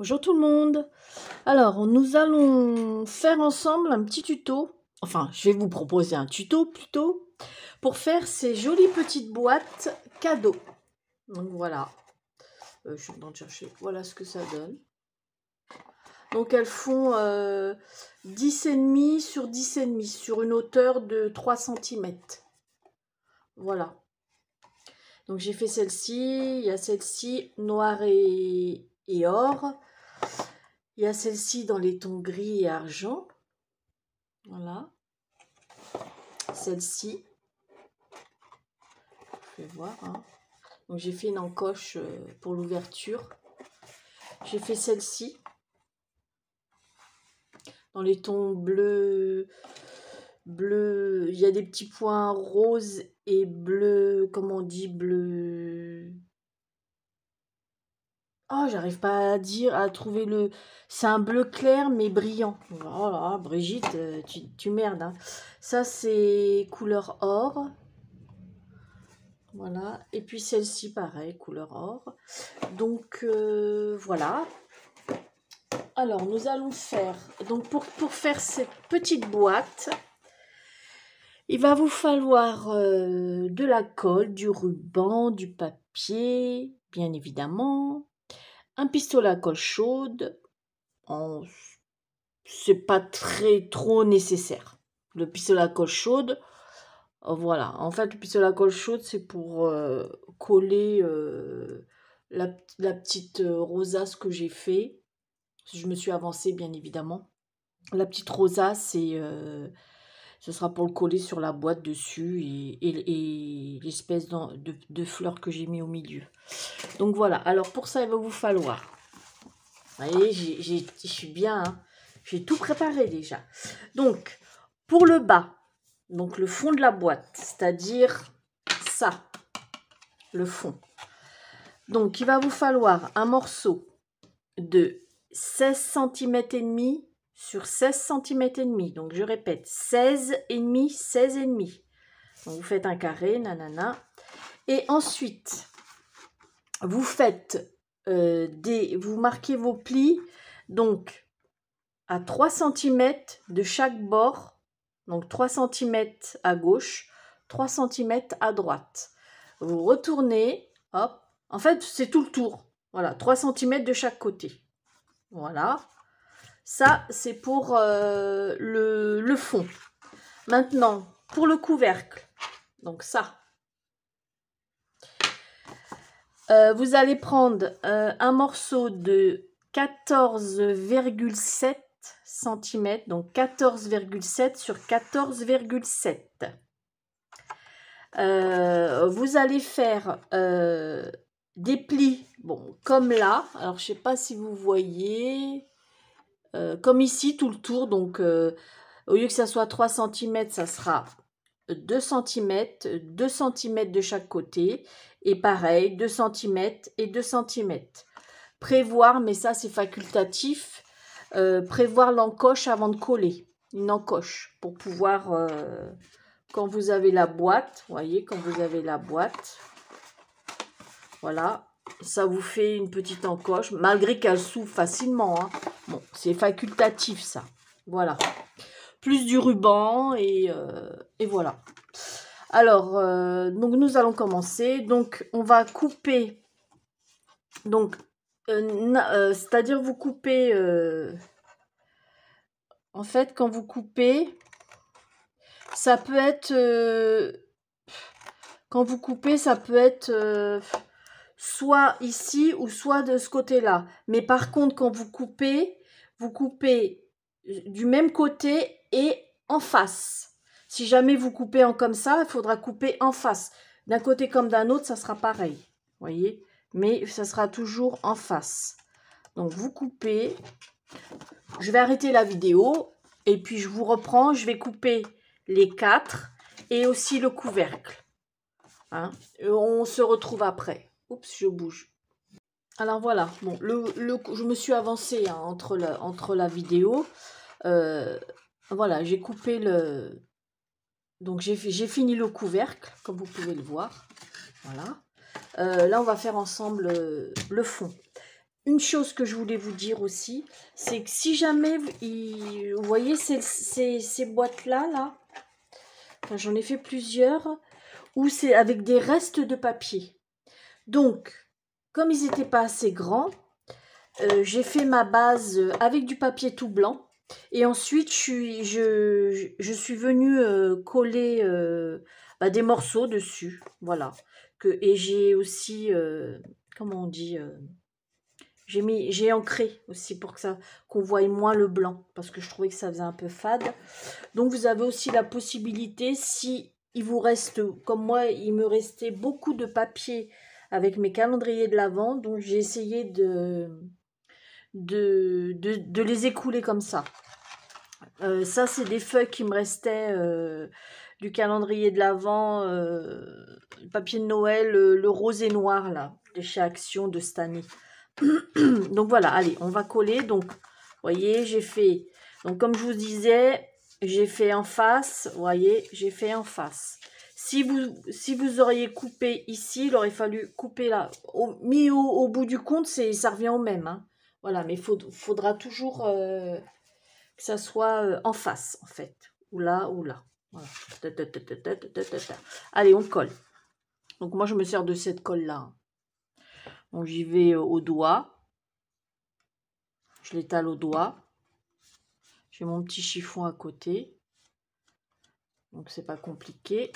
Bonjour tout le monde Alors, nous allons faire ensemble un petit tuto, enfin, je vais vous proposer un tuto plutôt, pour faire ces jolies petites boîtes cadeaux. Donc voilà, euh, je suis en train de chercher, voilà ce que ça donne. Donc elles font euh, et 10,5 sur 10,5 sur une hauteur de 3 cm. Voilà. Donc j'ai fait celle-ci, il y a celle-ci noire et or. Il y a celle-ci dans les tons gris et argent. Voilà. Celle-ci. Je vais voir. Hein. Donc j'ai fait une encoche euh, pour l'ouverture. J'ai fait celle-ci. Dans les tons bleu, bleu, il y a des petits points roses et bleu, comment on dit, bleu, Oh, j'arrive pas à dire, à trouver le. C'est un bleu clair mais brillant. voilà Brigitte, euh, tu, tu merdes. Hein. Ça, c'est couleur or. Voilà. Et puis celle-ci, pareil, couleur or. Donc, euh, voilà. Alors, nous allons faire. Donc, pour, pour faire cette petite boîte, il va vous falloir euh, de la colle, du ruban, du papier, bien évidemment un pistolet à colle chaude, en... c'est pas très trop nécessaire. Le pistolet à colle chaude, euh, voilà. En fait, le pistolet à colle chaude, c'est pour euh, coller euh, la, petite rosace que j'ai fait. Je me suis avancée, bien évidemment. La petite rosace, c'est ce sera pour le coller sur la boîte dessus et, l'espèce de, de, que j'ai mis au milieu. Donc voilà, alors pour ça, il va vous falloir. Vous voyez, je suis bien, hein. j'ai tout préparé déjà. Donc, pour le bas, donc le fond de la boîte, c'est-à-dire ça, le fond. Donc, il va vous falloir un morceau de 16 cm et demi sur 16 cm et demi. Donc je répète 16 et demi, 16 et demi. vous faites un carré, nanana. Et ensuite, vous faites euh, des vous marquez vos plis donc à 3 cm de chaque bord. Donc 3 cm à gauche, 3 cm à droite. Vous retournez, hop. En fait, c'est tout le tour. Voilà, 3 cm de chaque côté. Voilà. Ça, c'est pour euh, le, fond. Maintenant, pour le couvercle, donc ça, euh, vous allez prendre euh, un morceau de 14,7 cm, donc 14,7 sur 14,7. vous allez faire des plis, bon, comme là. Alors, je ne sais pas si vous voyez. Euh, comme ici, tout le tour. Donc, euh, au lieu que ça soit 3 cm, ça sera 2 cm, 2 cm de chaque côté. Et pareil, 2 cm et 2 cm. Prévoir, mais ça c'est facultatif, euh, prévoir l'encoche avant de coller. Une encoche pour pouvoir, quand vous avez la boîte, voyez, quand vous avez la boîte, voilà, ça vous fait une petite encoche, malgré qu'elle souffle facilement. Hein. Bon, c'est facultatif ça. Voilà. Plus du ruban et, euh, voilà. Alors, euh, donc nous allons commencer. Donc, on va couper. Donc, euh, c'est-à-dire vous coupez. en fait, quand vous coupez, ça peut être. quand vous coupez, ça peut être soit ici ou soit de ce côté-là. Mais par contre, quand vous coupez, vous coupez euh, du même côté et en face. Si jamais vous coupez en comme ça, il faudra couper en face. D'un côté comme d'un autre, ça sera pareil. voyez Mais ça sera toujours en face. Donc, vous coupez. Je vais arrêter la vidéo et puis je vous reprends. Je vais couper les quatre et aussi le couvercle. Hein. Euh, on se retrouve après. Oups, je bouge. Alors voilà, bon, le, je me suis avancée hein, entre, la, entre la vidéo. Euh, voilà, j'ai coupé le... Donc j'ai fini le couvercle, comme vous pouvez le voir. Voilà. Euh, là, on va faire ensemble euh, le fond. Une chose que je voulais vous dire aussi, c'est que si jamais, vous voyez ces, boîtes-là, là, j'en ai fait plusieurs, Ou c'est avec des restes de papier. Donc, comme ils n'étaient pas assez grands, euh, j'ai fait ma base euh, avec du papier tout blanc. Et ensuite, je suis, venue euh, coller bah, des morceaux dessus. Voilà. et j'ai aussi, comment on dit, j'ai j'ai ancré aussi pour ça, qu'on voie moins le blanc, parce que je trouvais que ça faisait un peu fade. Donc vous avez aussi la possibilité, si il vous reste, comme moi, il me restait beaucoup de papier avec mes calendriers de l'Avent. Donc j'ai essayé de, de, les écouler comme ça. Euh, ça, c'est des feuilles qui me restaient euh, du calendrier de l'Avent, euh, le papier de Noël, le, rose et noir, là, de chez Action de cette année. donc voilà, allez, on va coller. Donc, voyez, j'ai fait... Donc comme je vous disais, j'ai fait en face, voyez, j'ai fait en face. Si vous, si vous auriez coupé ici, il aurait fallu couper là. Au, mis au, bout du compte, ça revient au même. Hein. Voilà, mais il faudra toujours euh, que ça soit euh, en face, en fait. Ou là, ou là. Allez, on colle. Donc moi, je me sers de cette colle-là. Donc j'y vais euh, au doigt. Je l'étale au doigt. J'ai mon petit chiffon à côté. Donc c'est pas compliqué.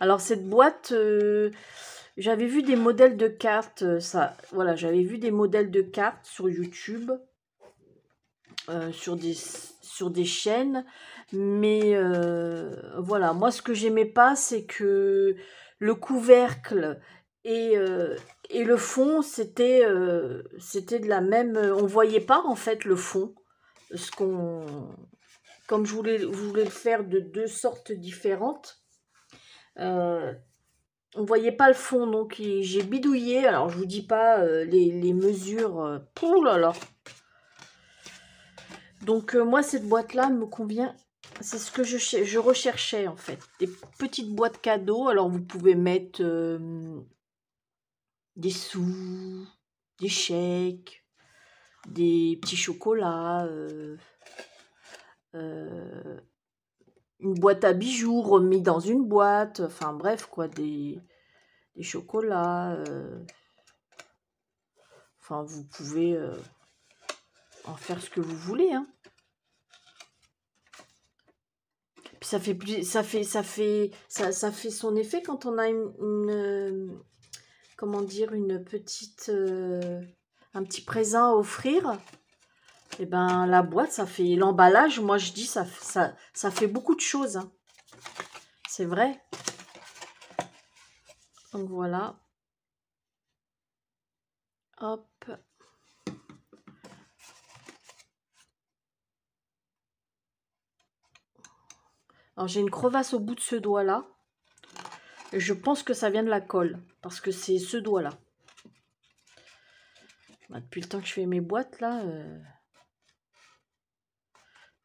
Alors cette boîte, euh, j'avais vu des modèles de cartes, euh, ça, voilà, j'avais vu des modèles de cartes sur YouTube, euh, sur, des, chaînes, mais voilà, moi ce que j'aimais pas, c'est que le couvercle et, le fond, c'était de la même, on voyait pas en fait le fond, ce comme je voulais, je voulais, le faire de deux sortes différentes, euh, on voyait pas le fond, donc j'ai bidouillé. Alors, je vous dis pas euh, les, mesures. Euh, là Donc, euh, moi, cette boîte-là me convient. C'est ce que je, je, recherchais, en fait. Des petites boîtes cadeaux. Alors, vous pouvez mettre des sous, des chèques, des petits chocolats une boîte à bijoux remis dans une boîte, enfin bref, quoi, des, chocolats. Euh. Enfin, vous pouvez euh, en faire ce que vous voulez. Hein. Puis ça fait plus, ça fait, ça fait, ça, ça, fait son effet quand on a une, euh, comment dire, une petite, un petit présent à offrir. Et eh ben, la boîte, ça fait... L'emballage, moi, je dis, ça, ça, fait beaucoup de choses. Hein. C'est vrai. Donc, voilà. Hop. Alors, j'ai une crevasse au bout de ce doigt-là. Je pense que ça vient de la colle. Parce que c'est ce doigt-là. Bah, depuis le temps que je fais mes boîtes, là... Euh,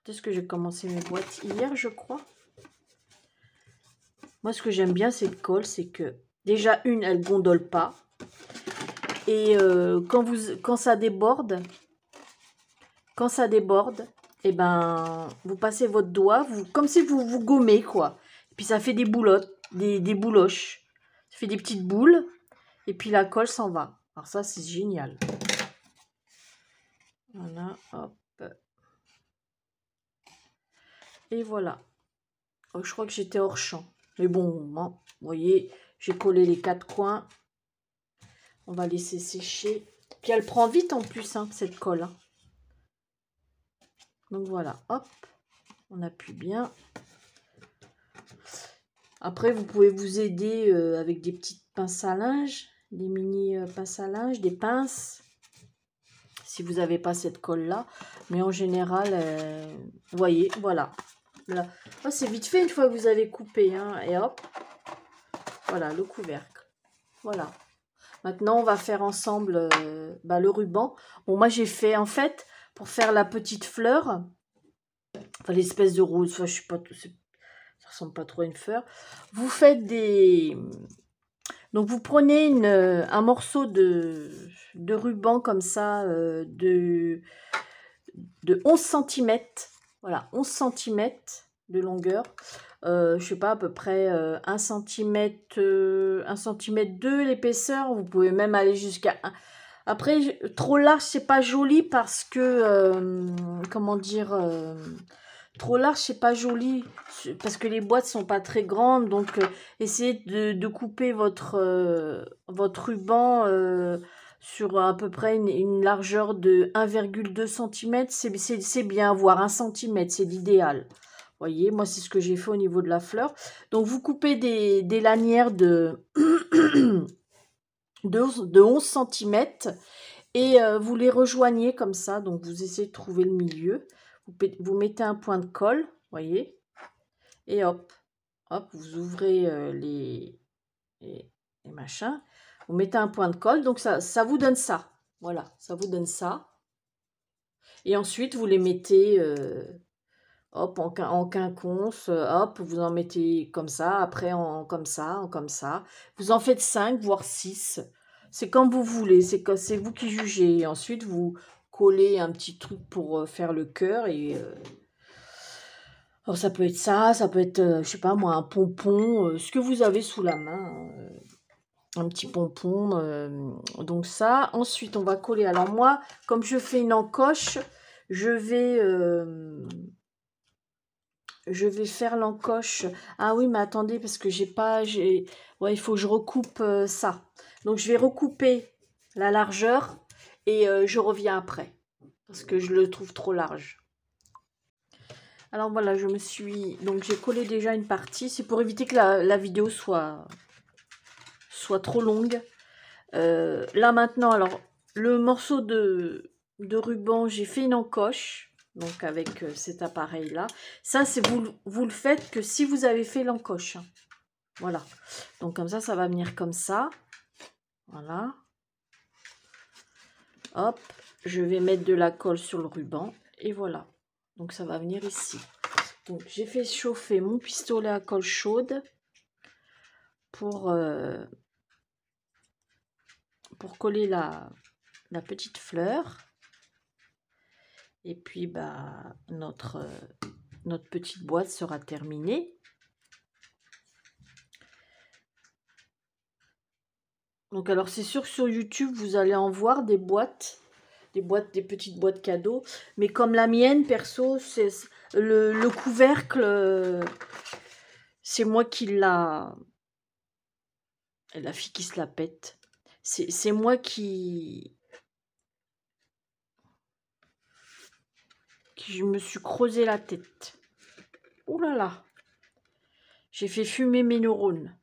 Peut-être que j'ai commencé mes boîtes hier, je crois. Moi, ce que j'aime bien cette colle, c'est que déjà, une, elle gondole pas. Et euh, quand, vous, quand ça déborde, quand ça déborde, et eh ben, vous passez votre doigt, vous, comme si vous vous gommez, quoi. Et puis ça fait des boulottes, des, des bouloches. Ça fait des petites boules. Et puis la colle s'en va. Alors ça, c'est génial. Voilà, hop. Et voilà. Oh, je crois que j'étais hors champ. Mais bon, hein, vous voyez, j'ai collé les quatre coins. On va laisser sécher. Puis elle prend vite en plus, hein, cette colle. Hein. Donc voilà, hop, on appuie bien. Après, vous pouvez vous aider euh, avec des petites pinces à linge, des mini euh, pinces à linge, des pinces, si vous n'avez pas cette colle-là. Mais en général, euh, vous voyez, voilà, Oh, c'est vite fait une fois que vous avez coupé. Hein. Et hop. Voilà, le couvercle. Voilà. Maintenant, on va faire ensemble euh, bah, le ruban. Bon, moi, j'ai fait, en fait, pour faire la petite fleur, l'espèce de rose, enfin, je sais pas, ça ressemble pas trop à une fleur. Vous faites des... Donc, vous prenez euh, un morceau de, de ruban comme ça, euh, de, de 11 cm voilà, 11 cm de longueur. je euh, je sais pas, à peu près 1 cm, 1 cm l'épaisseur. Vous pouvez même aller jusqu'à Après, trop large, c'est pas joli parce que, euh, comment dire, euh, trop large, c'est pas joli parce que les boîtes sont pas très grandes. Donc, essayez de, de couper votre, votre ruban sur euh, à peu près une, largeur de 1,2 cm, c'est bien, voire 1 cm, c'est l'idéal. voyez, moi c'est ce que j'ai fait au niveau de la fleur. Donc vous coupez des, lanières de, de, 11 cm et euh, vous les rejoignez comme ça. Donc vous essayez de trouver le milieu. Vous, mettez un point de colle, voyez, et hop, hop, vous ouvrez euh, les, les, les machins vous mettez un point de colle, donc ça, ça vous donne ça. Voilà, ça vous donne ça. Et ensuite, vous les mettez euh, hop, en, quinconce, euh, hop, vous en mettez comme ça, après en, comme ça, en comme ça. Vous en faites 5, voire 6. C'est comme vous voulez, c'est vous qui jugez. Et ensuite, vous collez un petit truc pour euh, faire le cœur et... alors oh, ça peut être ça, ça peut être, je sais pas moi, un pompon, ce que vous avez sous la main un petit pompon. Euh, donc ça. Ensuite, on va coller. Alors moi, comme je fais une encoche, je vais... Euh, je vais faire l'encoche. Ah oui, mais attendez, parce que j'ai pas... Ouais, il faut que je recoupe euh, ça. Donc, je vais recouper la largeur et je reviens après. Parce que je le trouve trop large. Alors voilà, je me suis... Donc, j'ai collé déjà une partie. C'est pour éviter que la vidéo soit soit trop longue. Euh, là maintenant, alors le morceau de, de ruban, j'ai fait une encoche. Donc avec euh, cet appareil là. Ça, c'est vous, vous le faites que si vous avez fait l'encoche. Hein. Voilà. Donc comme ça, ça va venir comme ça. Voilà. Hop. Je vais mettre de la colle sur le ruban. Et voilà. Donc ça va venir ici. Donc j'ai fait chauffer mon pistolet à colle chaude pour, euh, pour coller la, petite fleur. Et puis, bah, notre, euh, notre petite boîte sera terminée. Donc, alors, c'est sûr que sur YouTube, vous allez en voir des boîtes, des boîtes, des petites boîtes cadeaux. Mais comme la mienne, perso, c'est le, couvercle, euh, c'est moi qui l'a... La fille qui se la pète c'est moi qui. qui je me suis creusé la tête. Oh là là J'ai fait fumer mes neurones.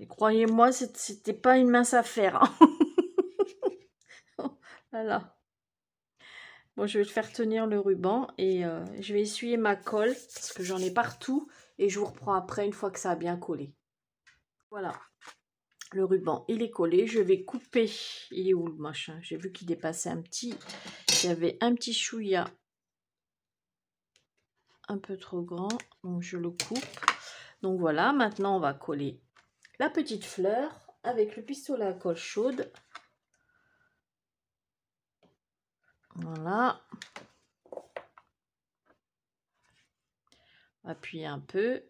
Et croyez-moi, c'était pas une mince affaire. voilà. Hein. Oh bon, je vais te faire tenir le ruban et euh, je vais essuyer ma colle parce que j'en ai partout et je vous reprends après une fois que ça a bien collé. Voilà. Le ruban, il est collé. Je vais couper. Il est où le machin J'ai vu qu'il dépassait un petit. Il y avait un petit chouïa un peu trop grand. Donc, je le coupe. Donc, voilà. Maintenant, on va coller la petite fleur avec le pistolet à colle chaude. Voilà. Appuyer un peu.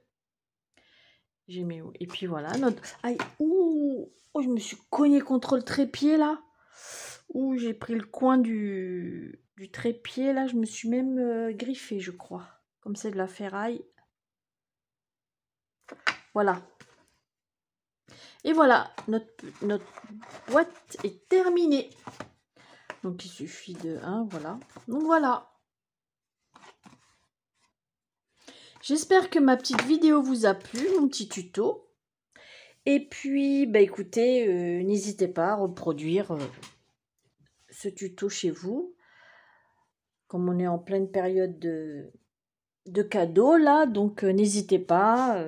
J'ai mis où Et puis voilà, notre... Aïe, ouh, oh, je me suis cogné contre le trépied là. Ouh, j'ai pris le coin du, trépied là, je me suis même euh, griffé je crois. Comme c'est de la ferraille. Voilà. Et voilà, notre, notre boîte est terminée. Donc il suffit de... Hein, voilà. Donc voilà. J'espère que ma petite vidéo vous a plu, mon petit tuto. Et puis, bah écoutez, euh, n'hésitez pas à reproduire euh, ce tuto chez vous. Comme on est en pleine période de, de cadeaux, là, donc euh, n'hésitez pas.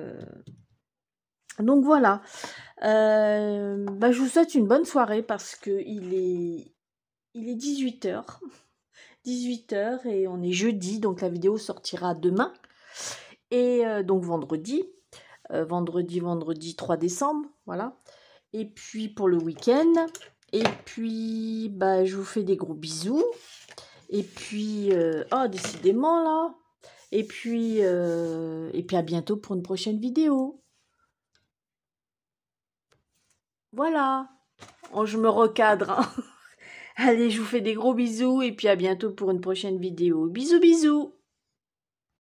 Donc voilà. Bah, je vous souhaite une bonne soirée parce que est, il est 18h. 18h et on est jeudi, donc la vidéo sortira demain. Et euh, donc vendredi, euh, vendredi, vendredi 3 décembre, voilà. Et puis pour le week-end. Et puis, bah, je vous fais des gros bisous. Et puis, euh, oh, décidément là. Et puis, et puis à bientôt pour une prochaine vidéo. Voilà. Oh, je me recadre. Hein. Allez, je vous fais des gros bisous et puis à bientôt pour une prochaine vidéo. Bisous, bisous